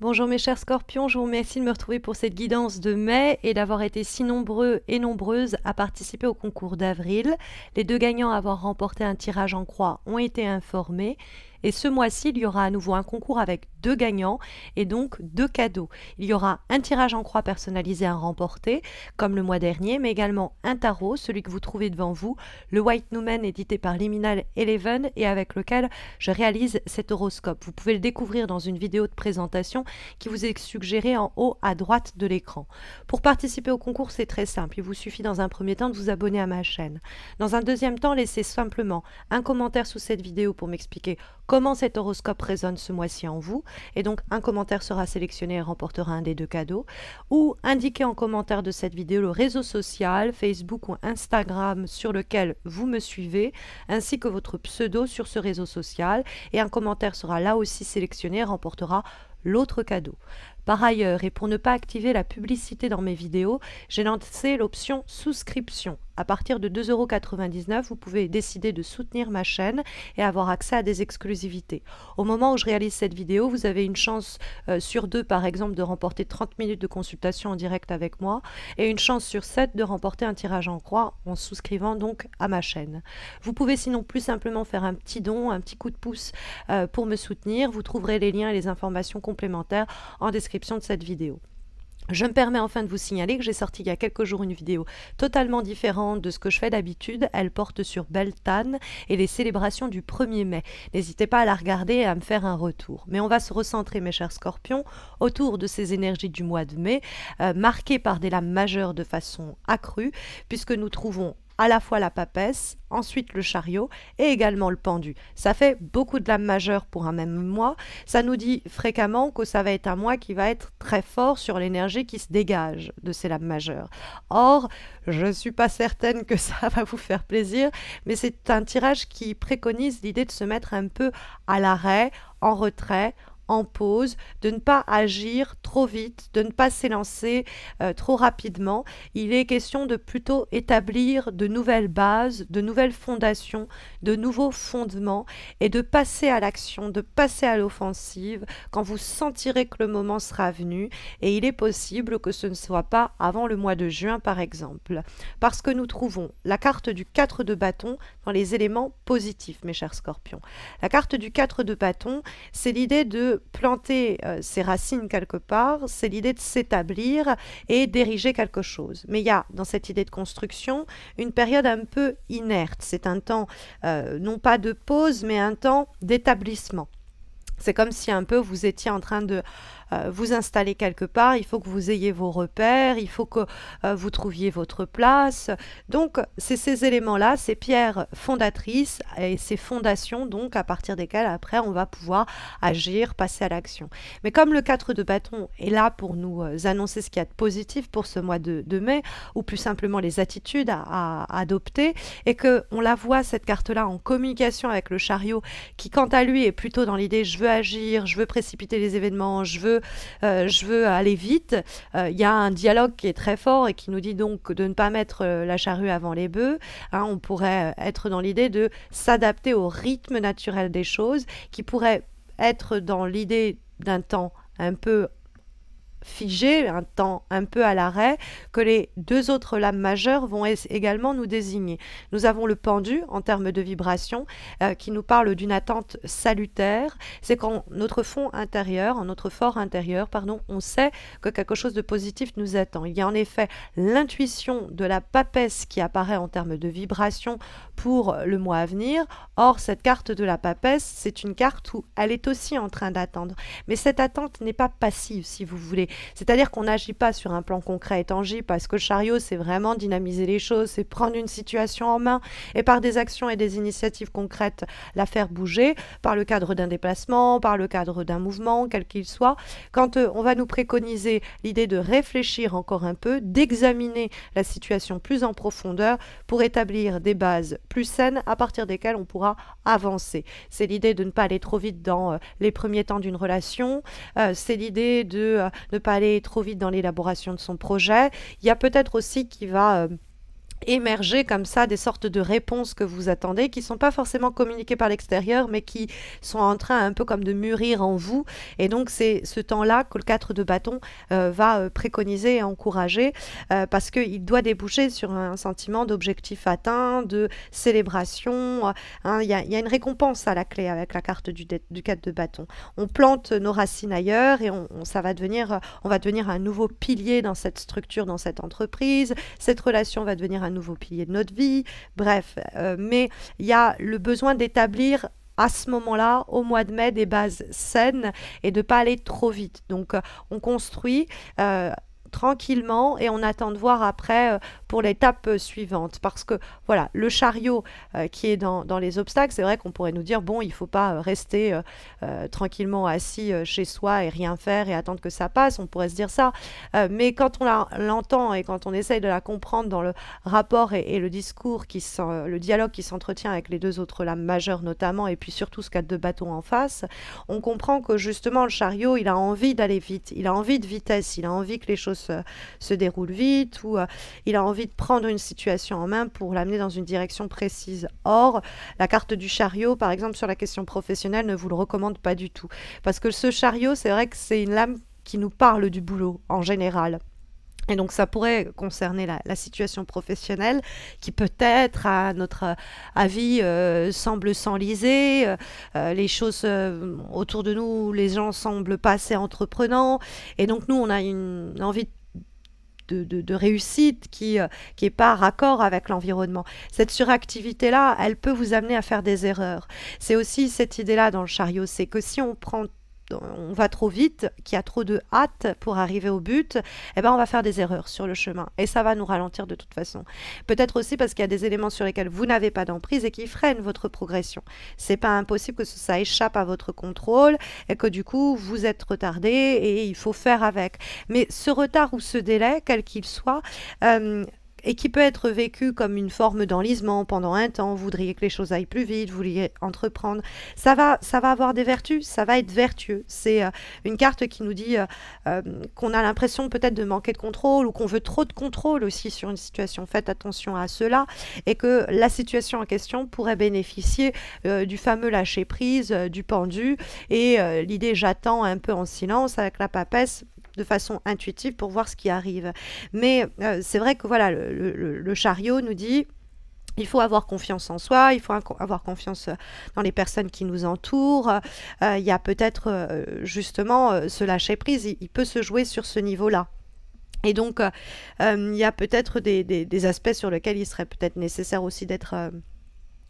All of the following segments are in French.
Bonjour mes chers scorpions, je vous remercie de me retrouver pour cette guidance de mai et d'avoir été si nombreux et nombreuses à participer au concours d'avril. Les deux gagnants à avoir remporté un tirage en croix ont été informés et ce mois-ci, il y aura à nouveau un concours avec deux gagnants et donc deux cadeaux. Il y aura un tirage en croix personnalisé à remporter, comme le mois dernier, mais également un tarot, celui que vous trouvez devant vous, le White Newman édité par Liminal Eleven et avec lequel je réalise cet horoscope. Vous pouvez le découvrir dans une vidéo de présentation qui vous est suggérée en haut à droite de l'écran. Pour participer au concours, c'est très simple. Il vous suffit dans un premier temps de vous abonner à ma chaîne. Dans un deuxième temps, laissez simplement un commentaire sous cette vidéo pour m'expliquer comment cet horoscope résonne ce mois-ci en vous. Et donc un commentaire sera sélectionné et remportera un des deux cadeaux. Ou indiquez en commentaire de cette vidéo le réseau social, Facebook ou Instagram sur lequel vous me suivez, ainsi que votre pseudo sur ce réseau social. Et un commentaire sera là aussi sélectionné et remportera l'autre cadeau. Par ailleurs, et pour ne pas activer la publicité dans mes vidéos, j'ai lancé l'option souscription. À partir de 2,99€, vous pouvez décider de soutenir ma chaîne et avoir accès à des exclusivités. Au moment où je réalise cette vidéo, vous avez une chance euh, sur deux, par exemple, de remporter 30 minutes de consultation en direct avec moi et une chance sur 7 de remporter un tirage en croix en souscrivant donc à ma chaîne. Vous pouvez sinon plus simplement faire un petit don, un petit coup de pouce euh, pour me soutenir. Vous trouverez les liens et les informations complémentaires en description de cette vidéo. Je me permets enfin de vous signaler que j'ai sorti il y a quelques jours une vidéo totalement différente de ce que je fais d'habitude. Elle porte sur Beltane et les célébrations du 1er mai. N'hésitez pas à la regarder et à me faire un retour. Mais on va se recentrer, mes chers scorpions, autour de ces énergies du mois de mai, euh, marquées par des lames majeures de façon accrue, puisque nous trouvons à la fois la papesse, ensuite le chariot et également le pendu. Ça fait beaucoup de lames majeures pour un même mois. Ça nous dit fréquemment que ça va être un mois qui va être très fort sur l'énergie qui se dégage de ces lames majeures. Or, je ne suis pas certaine que ça va vous faire plaisir, mais c'est un tirage qui préconise l'idée de se mettre un peu à l'arrêt, en retrait, en pause, de ne pas agir trop vite, de ne pas s'élancer euh, trop rapidement. Il est question de plutôt établir de nouvelles bases, de nouvelles fondations, de nouveaux fondements et de passer à l'action, de passer à l'offensive quand vous sentirez que le moment sera venu et il est possible que ce ne soit pas avant le mois de juin par exemple. Parce que nous trouvons la carte du 4 de bâton dans les éléments positifs, mes chers scorpions. La carte du 4 de bâton, c'est l'idée de planter euh, ses racines quelque part, c'est l'idée de s'établir et d'ériger quelque chose. Mais il y a dans cette idée de construction une période un peu inerte. C'est un temps euh, non pas de pause, mais un temps d'établissement. C'est comme si un peu vous étiez en train de euh, vous installer quelque part, il faut que vous ayez vos repères, il faut que euh, vous trouviez votre place. Donc c'est ces éléments-là, ces pierres fondatrices et ces fondations donc à partir desquelles après on va pouvoir agir, passer à l'action. Mais comme le 4 de bâton est là pour nous euh, annoncer ce qu'il y a de positif pour ce mois de, mai, ou plus simplement les attitudes à, à adopter, et que la voit cette carte-là en communication avec le chariot, qui quant à lui est plutôt dans l'idée je veux agir, je veux précipiter les événements, je veux euh, je veux aller vite. Euh, il y a un dialogue qui est très fort et qui nous dit donc de ne pas mettre euh, la charrue avant les bœufs. Hein, on pourrait être dans l'idée de s'adapter au rythme naturel des choses, qui pourrait être dans l'idée d'un temps un peu figé, un temps un peu à l'arrêt, que les deux autres lames majeures vont également nous désigner. Nous avons le pendu en termes de vibration euh, qui nous parle d'une attente salutaire. C'est quand notre fond intérieur, en notre fort intérieur, pardon, on sait que quelque chose de positif nous attend. Il y a en effet l'intuition de la papesse qui apparaît en termes de vibration pour le mois à venir. Or, cette carte de la papesse, c'est une carte où elle est aussi en train d'attendre. Mais cette attente n'est pas passive, si vous voulez c'est, à dire qu'on n'agit pas sur un plan concret et tangible parce que le chariot, c'est vraiment dynamiser les choses, c'est prendre une situation en main et par des actions et des initiatives concrètes la faire bouger, par le cadre d'un déplacement, par le cadre d'un mouvement, quel qu'il soit. Quand euh, on va nous préconiser l'idée de réfléchir encore un peu, d'examiner la situation plus en profondeur pour établir des bases plus saines à partir desquelles on pourra avancer. C'est l'idée de ne pas aller trop vite dans euh, les premiers temps d'une relation, euh, c'est l'idée de pas aller trop vite dans l'élaboration de son projet. Il y a peut-être aussi qui va euh, émerger comme ça des sortes de réponses que vous attendez, qui ne sont pas forcément communiquées par l'extérieur, mais qui sont en train un peu comme de mûrir en vous. Et donc c'est ce temps-là que le 4 de bâton euh, va euh, préconiser et encourager, euh, parce parce qu'il doit déboucher sur un sentiment d'objectif atteint, de célébration. Hein. Il y, a une récompense à la clé avec la carte du, du 4 de bâton. On plante nos racines ailleurs et on, ça va devenir, on va devenir un nouveau pilier dans cette structure, dans cette entreprise. Cette relation va devenir un un nouveau pilier de notre vie, bref. Euh, mais il y a le besoin d'établir à ce moment-là, au mois de mai, des bases saines et de ne pas aller trop vite. Donc, euh, on construit euh, tranquillement et on attend de voir après euh, pour l'étape euh, suivante. Parce que voilà, le chariot euh, qui est dans, les obstacles, c'est vrai qu'on pourrait nous dire, bon, il ne faut pas rester tranquillement assis chez soi et rien faire et attendre que ça passe, on pourrait se dire ça. mais quand on l'entend et quand on essaye de la comprendre dans le rapport et, le discours, qui le dialogue qui s'entretient avec les deux autres lames majeures notamment, et puis surtout ce qu'a de bâton en face, on comprend que justement le chariot, il a envie d'aller vite, il a envie de vitesse, il a envie que les choses se, déroule vite, ou euh, il a envie de prendre une situation en main pour l'amener dans une direction précise. Or, la carte du chariot, par exemple, sur la question professionnelle, ne vous le recommande pas du tout. Parce que ce chariot, c'est vrai que c'est une lame qui nous parle du boulot en général. Et donc ça pourrait concerner la, situation professionnelle qui peut-être, à notre euh, avis, euh, semble s'enliser, euh, les choses autour de nous, les gens semblent pas assez entreprenants, et donc nous, on a une, envie de réussite qui n'est est pas raccord avec l'environnement. Cette suractivité-là, elle peut vous amener à faire des erreurs. C'est aussi cette idée-là dans le chariot, c'est que si on prend on va trop vite, qu'il y a trop de hâte pour arriver au but, eh ben on va faire des erreurs sur le chemin et ça va nous ralentir de toute façon. Peut-être aussi parce qu'il y a des éléments sur lesquels vous n'avez pas d'emprise et qui freinent votre progression. C'est pas impossible que ça échappe à votre contrôle et que du coup vous êtes retardé et il faut faire avec. Mais ce retard ou ce délai, quel qu'il soit, euh, et qui peut être vécu comme une forme d'enlisement pendant un temps, vous voudriez que les choses aillent plus vite, vous vouliez entreprendre, ça va, ça va avoir des vertus, ça va être vertueux. C'est euh, une carte qui nous dit euh, euh, qu'on a l'impression peut-être de manquer de contrôle ou qu'on veut trop de contrôle aussi sur une situation. Faites attention à cela et que la situation en question pourrait bénéficier du fameux lâcher-prise, du pendu et l'idée j'attends un peu en silence avec la papesse de façon intuitive pour voir ce qui arrive. Mais euh, c'est vrai que voilà, le, chariot nous dit il faut avoir confiance en soi, il faut avoir confiance euh, dans les personnes qui nous entourent. Euh, il y a peut-être justement ce lâcher-prise, il, peut se jouer sur ce niveau-là. Et donc, il y a peut-être des, aspects sur lesquels il serait peut-être nécessaire aussi d'être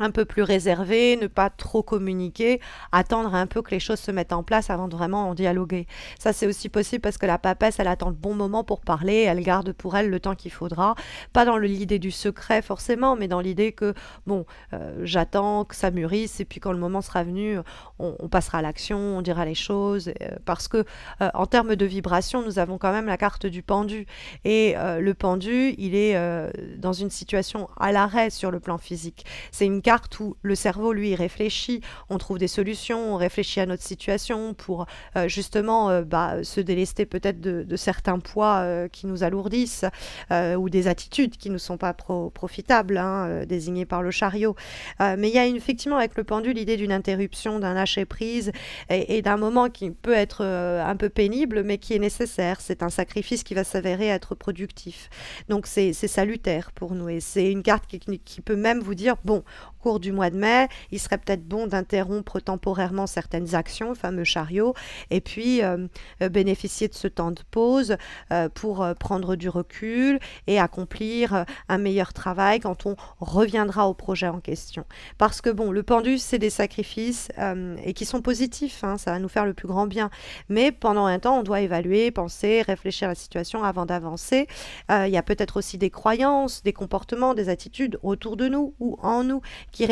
un peu plus réservé, ne pas trop communiquer, attendre un peu que les choses se mettent en place avant de vraiment en dialoguer. Ça, c'est aussi possible parce que la papesse, elle attend le bon moment pour parler, elle garde pour elle le temps qu'il faudra. Pas dans l'idée du secret forcément, mais dans l'idée que, bon, euh, j'attends que ça mûrisse et puis quand le moment sera venu, on, passera à l'action, on dira les choses. Euh, parce que, euh, en termes de vibration, nous avons quand même la carte du pendu. Et le pendu, il est dans une situation à l'arrêt sur le plan physique. C'est une carte carte où le cerveau, lui, réfléchit, on trouve des solutions, on réfléchit à notre situation pour euh, justement euh, bah, se délester peut-être de, certains poids euh, qui nous alourdissent ou des attitudes qui ne sont pas profitables, hein, désignées par le chariot. mais il y a effectivement avec le pendule l'idée d'une interruption, d'un lâcher-prise et, d'un moment qui peut être un peu pénible, mais qui est nécessaire. C'est un sacrifice qui va s'avérer être productif. Donc c'est salutaire pour nous et c'est une carte qui, qui peut même vous dire, bon, cours du mois de mai, il serait peut-être bon d'interrompre temporairement certaines actions, le fameux chariot, et puis euh, euh, bénéficier de ce temps de pause euh, pour prendre du recul et accomplir un meilleur travail quand on reviendra au projet en question. Parce que bon, le pendu, c'est des sacrifices et qui sont positifs, hein, ça va nous faire le plus grand bien. Mais pendant un temps, on doit évaluer, penser, réfléchir à la situation avant d'avancer. il y a peut-être aussi des croyances, des comportements, des attitudes autour de nous ou en nous qui,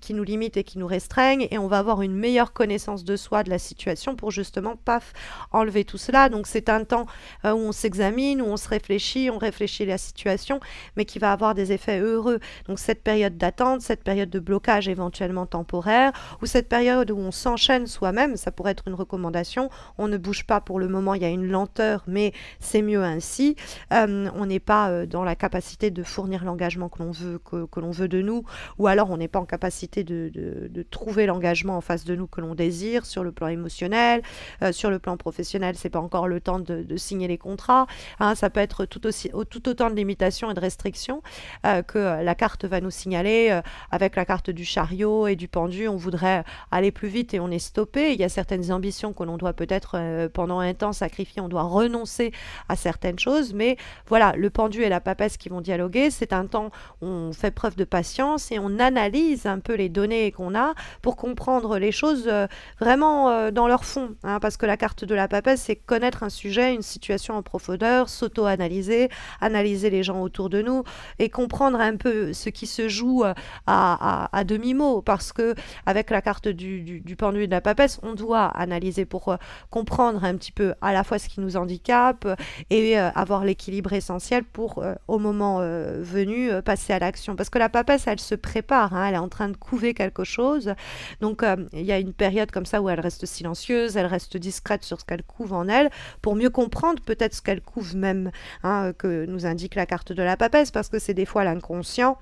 qui nous limitent et qui nous restreignent, et on va avoir une meilleure connaissance de soi, de la situation, pour justement, paf, enlever tout cela. Donc c'est un temps euh, où on s'examine, où on se réfléchit, on réfléchit la situation, mais qui va avoir des effets heureux. Donc cette période d'attente, cette période de blocage éventuellement temporaire, ou cette période où on s'enchaîne soi-même, ça pourrait être une recommandation, on ne bouge pas pour le moment, il y a une lenteur, mais c'est mieux ainsi. Euh, on n'est pas euh, dans la capacité de fournir l'engagement que l'on veut, que, que l'on veut de nous, ou alors on n'est pas en capacité de, trouver l'engagement en face de nous que l'on désire sur le plan émotionnel, euh, sur le plan professionnel, c'est pas encore le temps de, signer les contrats. Hein. ça peut être tout, aussi, tout autant de limitations et de restrictions euh, que euh, la carte va nous signaler. avec la carte du chariot et du pendu, on voudrait aller plus vite et on est stoppé. Il y a certaines ambitions que l'on doit peut-être pendant un temps sacrifier, on doit renoncer à certaines choses. Mais voilà, le pendu et la papesse qui vont dialoguer, c'est un temps où on fait preuve de patience et on analyse analyse un peu les données qu'on a pour comprendre les choses euh, vraiment euh, dans leur fond. Hein, parce que la carte de la papesse, c'est connaître un sujet, une situation en profondeur, s'auto-analyser, analyser les gens autour de nous et comprendre un peu ce qui se joue euh, à, demi-mot. Parce que avec la carte du, du, pendu de la papesse, on doit analyser pour comprendre un petit peu à la fois ce qui nous handicape et avoir l'équilibre essentiel pour, au moment venu, passer à l'action. Parce que la papesse, elle se prépare. Hein, elle est en train de couver quelque chose. Donc euh, il y a une période comme ça où elle reste silencieuse, elle reste discrète sur ce qu'elle couve en elle, pour mieux comprendre peut-être ce qu'elle couve même, hein, que nous indique la carte de la papesse, parce que c'est des fois l'inconscient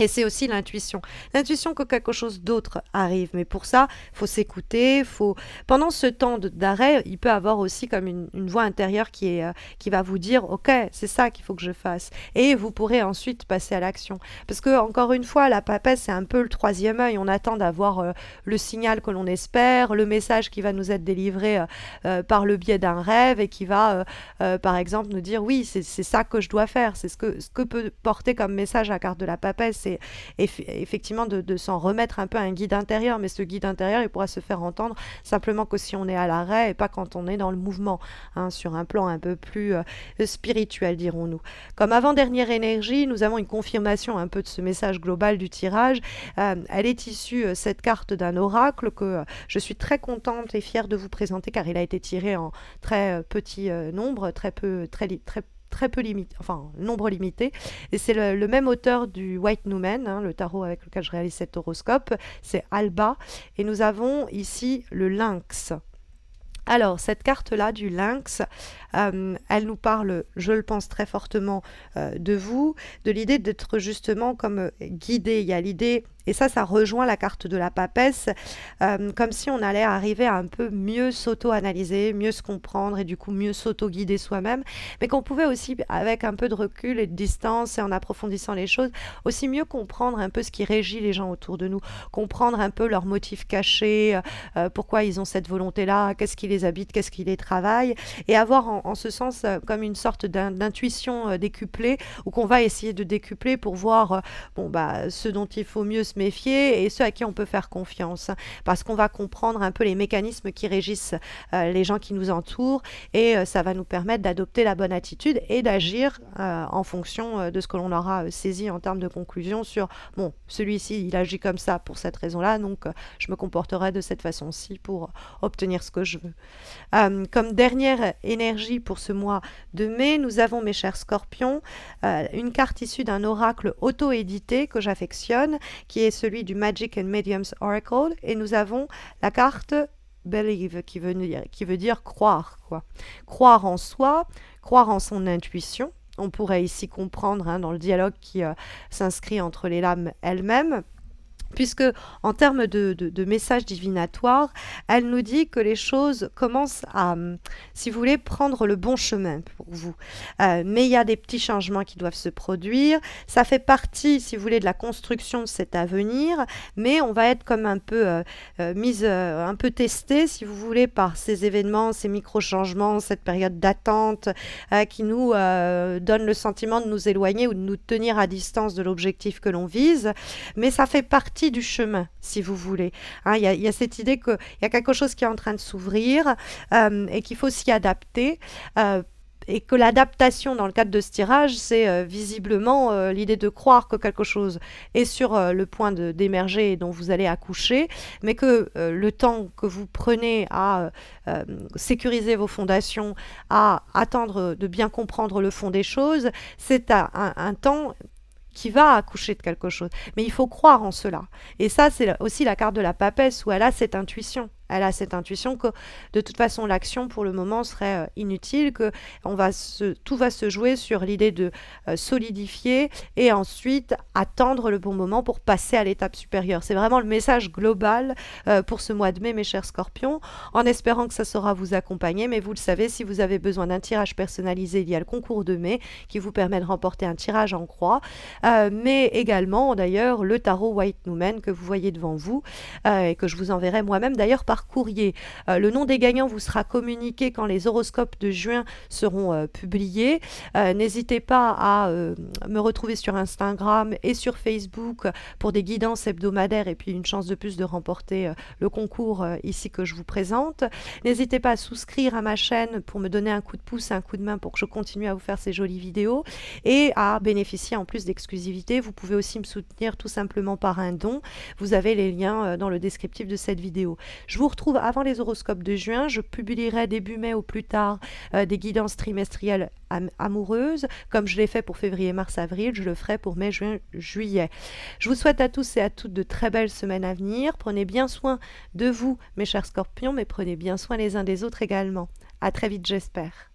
et c'est aussi l'intuition. L'intuition que quelque chose d'autre arrive. Mais pour ça, faut s'écouter. faut Pendant ce temps d'arrêt, il peut avoir aussi comme une, voix intérieure qui, est, euh, qui va vous dire, OK, c'est ça qu'il faut que je fasse. Et vous pourrez ensuite passer à l'action. Parce que, encore une fois, la papesse, c'est un peu le troisième œil. On attend d'avoir euh, le signal que l'on espère, le message qui va nous être délivré euh, par le biais d'un rêve et qui va, par exemple, nous dire, oui, c'est ça que je dois faire. C'est ce que, ce que peut porter comme message la carte de la papesse et effectivement de, s'en remettre un peu à un guide intérieur, mais ce guide intérieur, il pourra se faire entendre simplement que si on est à l'arrêt et pas quand on est dans le mouvement, hein, sur un plan un peu plus euh, spirituel, dirons-nous. Comme avant-dernière énergie, nous avons une confirmation un peu de ce message global du tirage. Euh, elle est issue, euh, cette carte, d'un oracle que je suis très contente et fière de vous présenter car il a été tiré en très petit nombre, très peu, très, très très peu limité, enfin nombre limité. Et c'est le, même auteur du White Newman, hein, le tarot avec lequel je réalise cet horoscope, c'est Alba. Et nous avons ici le lynx. Alors, cette carte-là du lynx, euh, elle nous parle, je le pense très fortement, euh, de vous, de l'idée d'être justement comme euh, guidé. Il y a l'idée et ça, ça rejoint la carte de la papesse, euh, comme si on allait arriver à un peu mieux s'auto-analyser, mieux se comprendre et du coup mieux s'auto-guider soi-même, mais qu'on pouvait aussi, avec un peu de recul et de distance et en approfondissant les choses, aussi mieux comprendre un peu ce qui régit les gens autour de nous, comprendre un peu leurs motifs cachés, euh, euh, pourquoi ils ont cette volonté-là, qu'est-ce qui les habite, qu'est-ce qui les travaille, et avoir en, ce sens comme une sorte d'intuition décuplée ou qu'on va essayer de décupler pour voir bon, bah, ce dont il faut mieux se méfier et ceux à qui on peut faire confiance. Parce qu'on va comprendre un peu les mécanismes qui régissent euh, les gens qui nous entourent et euh, ça va nous permettre d'adopter la bonne attitude et d'agir euh, en fonction de ce que l'on aura saisi en termes de conclusion sur, bon, celui-ci, il agit comme ça pour cette raison-là, donc je me comporterai de cette façon-ci pour obtenir ce que je veux. comme dernière énergie pour ce mois de mai, nous avons, mes chers scorpions, une carte issue d'un oracle auto-édité que j'affectionne, qui celui du Magic and Mediums Oracle, et nous avons la carte believe, qui veut dire, qui veut dire croire, quoi. Croire en soi, croire en son intuition. On pourrait ici comprendre hein, dans le dialogue qui euh, s'inscrit entre les lames elles-mêmes, puisque en termes de, de, de, message divinatoire, elle nous dit que les choses commencent à, hum, si vous voulez, prendre le bon chemin pour vous. Euh, mais il y a des petits changements qui doivent se produire. Ça fait partie, si vous voulez, de la construction de cet avenir, mais on va être comme un peu euh, euh, mise, un peu testée, si vous voulez, par ces événements, ces micro-changements, cette période d'attente qui nous donne le sentiment de nous éloigner ou de nous tenir à distance de l'objectif que l'on vise. Mais ça fait partie du chemin, si vous voulez. Hein, il y, a cette idée qu'il y a quelque chose qui est en train de s'ouvrir euh, et qu'il faut s'y adapter. Euh, et que l'adaptation dans le cadre de ce tirage, c'est euh, visiblement l'idée de croire que quelque chose est sur le point d'émerger et dont vous allez accoucher, mais que le temps que vous prenez à sécuriser vos fondations, à attendre de bien comprendre le fond des choses, c'est un, un temps qui va accoucher de quelque chose. Mais il faut croire en cela. Et ça, c'est aussi la carte de la papesse où elle a cette intuition elle a cette intuition que de toute façon l'action pour le moment serait euh, inutile, que on va tout va se jouer sur l'idée de euh, solidifier et ensuite attendre le bon moment pour passer à l'étape supérieure. C'est vraiment le message global euh, pour ce mois de mai, mes chers scorpions, en espérant que ça saura vous accompagner. Mais vous le savez, si vous avez besoin d'un tirage personnalisé, il y a le concours de mai qui vous permet de remporter un tirage en croix, mais également d'ailleurs le tarot White Numen que vous voyez devant vous et que je vous enverrai moi-même d'ailleurs par courrier. Euh, le nom des gagnants vous sera communiqué quand les horoscopes de juin seront euh, publiés. Euh, n'hésitez pas à me retrouver sur Instagram et sur Facebook pour des guidances hebdomadaires et puis une chance de plus de remporter le concours ici que je vous présente. N'hésitez pas à souscrire à ma chaîne pour me donner un coup de pouce, un coup de main pour que je continue à vous faire ces jolies vidéos et à bénéficier en plus d'exclusivité. Vous pouvez aussi me soutenir tout simplement par un don. Vous avez les liens dans le descriptif de cette vidéo. Je vous retrouve avant les horoscopes de juin. Je publierai début mai au plus tard euh, des guidances trimestrielles amoureuses, comme je l'ai fait pour février, mars, avril. Je le ferai pour mai, juin, juillet. Je vous souhaite à tous et à toutes de très belles semaines à venir. Prenez bien soin de vous, mes chers scorpions, mais prenez bien soin les uns des autres également. À très vite, j'espère.